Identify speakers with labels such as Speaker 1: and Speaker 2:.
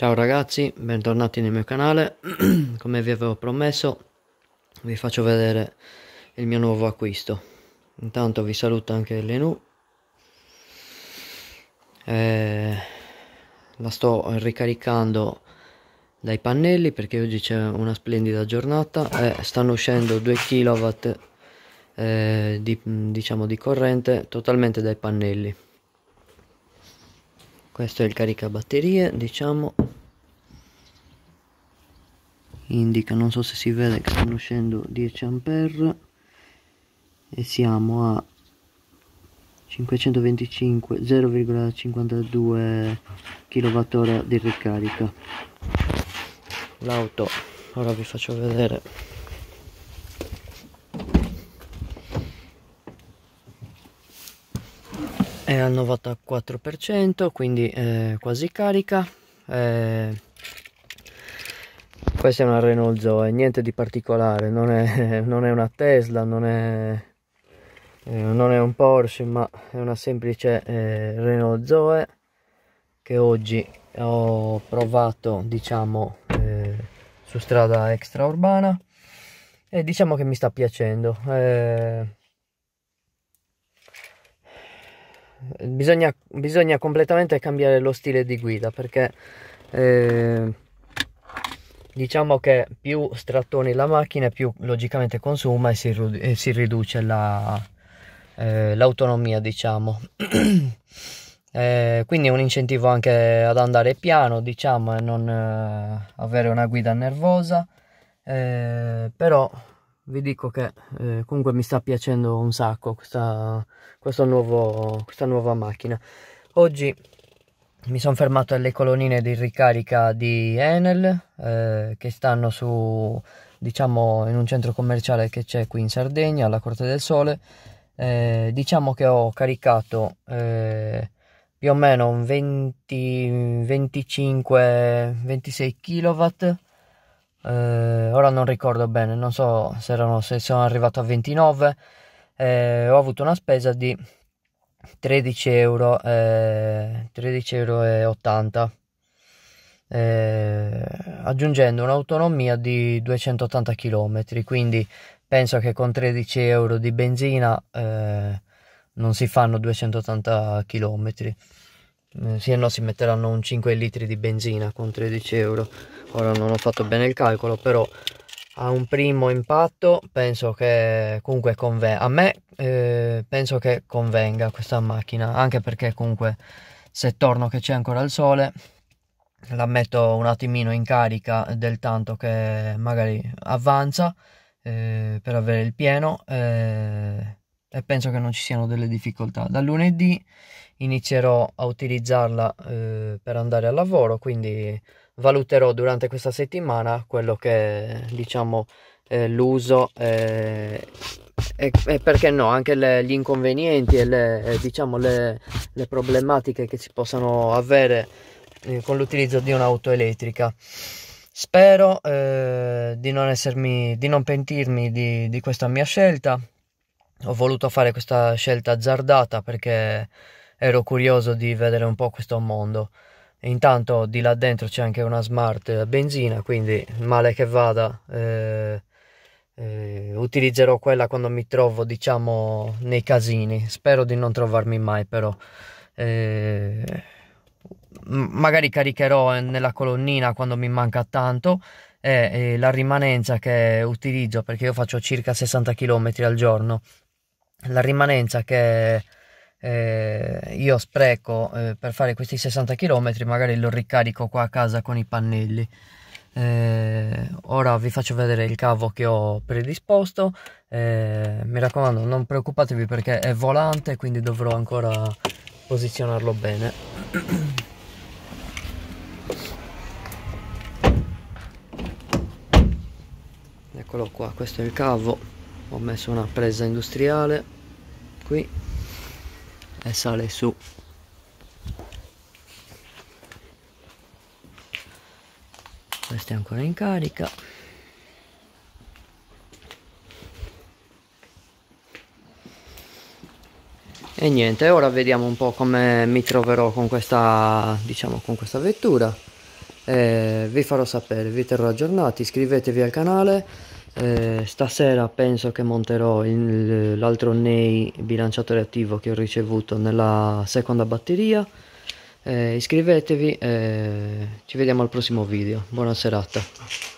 Speaker 1: Ciao ragazzi, bentornati nel mio canale, come vi avevo promesso vi faccio vedere il mio nuovo acquisto. Intanto vi saluto anche Lenu, eh, la sto ricaricando dai pannelli perché oggi c'è una splendida giornata e eh, stanno uscendo 2 kW eh, di, diciamo di corrente totalmente dai pannelli questo è il caricabatterie diciamo indica non so se si vede che stanno uscendo 10 ampere e siamo a 525 0,52 kWh di ricarica l'auto ora vi faccio vedere è al 94% quindi è eh, quasi carica è eh, questa è una Renault Zoe niente di particolare non è, non è una Tesla non è, eh, non è un Porsche ma è una semplice eh, Renault Zoe che oggi ho provato diciamo eh, su strada extraurbana e diciamo che mi sta piacendo eh, bisogna, bisogna completamente cambiare lo stile di guida perché eh, diciamo che più strattoni la macchina più logicamente consuma e si, e si riduce l'autonomia la, eh, diciamo eh, quindi è un incentivo anche ad andare piano diciamo e non eh, avere una guida nervosa eh, però vi dico che eh, comunque mi sta piacendo un sacco questa, questa, nuovo, questa nuova macchina oggi mi sono fermato alle colonnine di ricarica di Enel eh, che stanno su diciamo in un centro commerciale che c'è qui in Sardegna alla Corte del Sole eh, diciamo che ho caricato eh, più o meno 20 25 26 kW ora non ricordo bene non so se, erano, se sono arrivato a 29 eh, ho avuto una spesa di 13 euro, eh, 13 euro eh, aggiungendo un'autonomia di 280 km quindi penso che con 13 euro di benzina eh, non si fanno 280 km se no si metteranno un 5 litri di benzina con 13 euro ora non ho fatto bene il calcolo però a un primo impatto penso che comunque convenga a me eh, penso che convenga questa macchina anche perché comunque se torno che c'è ancora il sole la metto un attimino in carica del tanto che magari avanza eh, per avere il pieno eh, e penso che non ci siano delle difficoltà. Da lunedì inizierò a utilizzarla eh, per andare al lavoro, quindi valuterò durante questa settimana quello che diciamo eh, l'uso e, eh, e, e, perché no anche le, gli inconvenienti e le, eh, diciamo le, le problematiche che si possano avere eh, con l'utilizzo di un'auto elettrica. Spero eh, di, non essermi, di non pentirmi di, di questa mia scelta, ho voluto fare questa scelta azzardata perché ero curioso di vedere un po' questo mondo. Intanto di là dentro c'è anche una smart benzina, quindi male che vada eh, eh, utilizzerò quella quando mi trovo, diciamo, nei casini. Spero di non trovarmi mai però. Eh, magari caricherò eh, nella colonnina quando mi manca tanto e, eh, e la rimanenza che utilizzo perché io faccio circa 60 km al giorno la rimanenza che eh, io spreco eh, per fare questi 60 km magari lo ricarico qua a casa con i pannelli eh, ora vi faccio vedere il cavo che ho predisposto eh, mi raccomando non preoccupatevi perché è volante quindi dovrò ancora posizionarlo bene eccolo qua questo è il cavo ho messo una presa industriale qui e sale su questa è ancora in carica e niente ora vediamo un po' come mi troverò con questa diciamo con questa vettura eh, vi farò sapere vi terrò aggiornati iscrivetevi al canale eh, stasera penso che monterò l'altro Nei bilanciatore attivo che ho ricevuto nella seconda batteria. Eh, iscrivetevi e eh, ci vediamo al prossimo video. Buona serata.